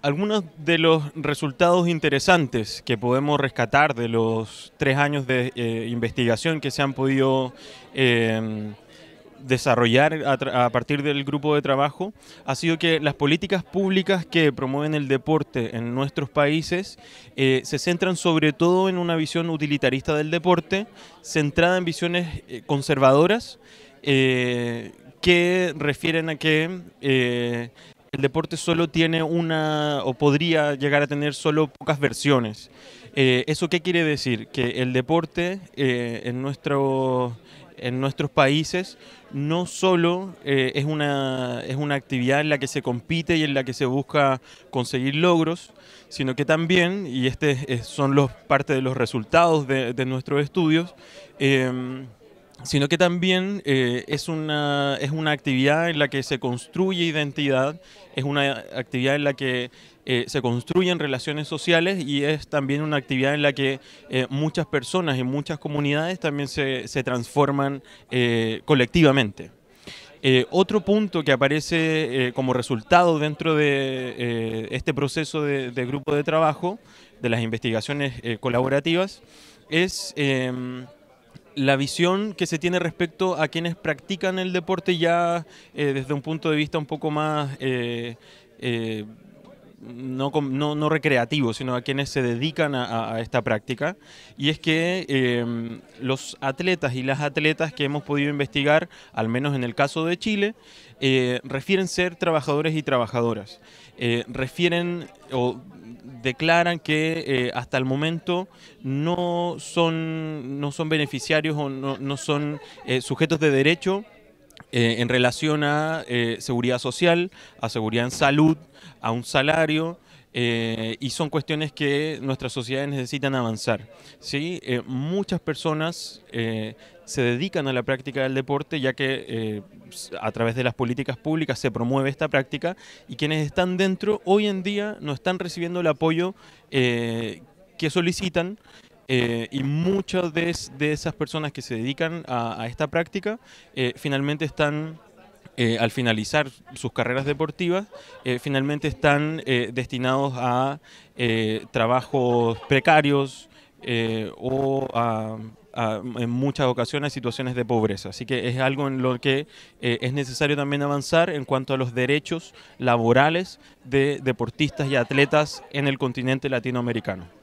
Algunos de los resultados interesantes que podemos rescatar de los tres años de eh, investigación que se han podido eh, desarrollar a, partir del grupo de trabajo ha sido que las políticas públicas que promueven el deporte en nuestros países eh, se centran sobre todo en una visión utilitarista del deporte, centrada en visiones conservadoras que refieren a que el deporte solo tiene una o podría llegar a tener solo pocas versiones. Eh, ¿Eso qué quiere decir? Que el deporte eh, en, en nuestros países no solo eh, es, una, es una actividad en la que se compite y en la que se busca conseguir logros, sino que también, y este son los, parte de los resultados de, de nuestros estudios, sino que también eh, es, una, es una actividad en la que se construye identidad, es una actividad en la que eh, se construyen relaciones sociales y es también una actividad en la que eh, muchas personas y muchas comunidades también se, transforman colectivamente. otro punto que aparece como resultado dentro de este proceso de, grupo de trabajo, de las investigaciones colaborativas, es em, la visión que se tiene respecto a quienes practican el deporte ya eh, desde un punto de vista un poco más... Eh, eh, no, no, recreativos, sino a quienes se dedican a, esta práctica, y es que em, los atletas y las atletas que hemos podido investigar, al menos en el caso de Chile, eh, refieren ser trabajadores y trabajadoras. Eh, refieren o declaran que eh, hasta el momento no son, no son beneficiarios o no son sujetos de derecho eh, en relación a eh, seguridad social, a seguridad en salud, a un salario, eh, y son cuestiones que nuestras sociedades necesitan avanzar. ¿sí? muchas personas se dedican a la práctica del deporte ya que a través de las políticas públicas se promueve esta práctica y quienes están dentro hoy en día no están recibiendo el apoyo que solicitan. Eh, y muchas de, esas personas que se dedican a, esta práctica eh, finalmente están eh, al finalizar sus carreras deportivas, finalmente están destinados a trabajos precarios o en muchas ocasiones situaciones de pobreza. Así que es algo en lo que es necesario también avanzar en cuanto a los derechos laborales de deportistas y atletas en el continente latinoamericano.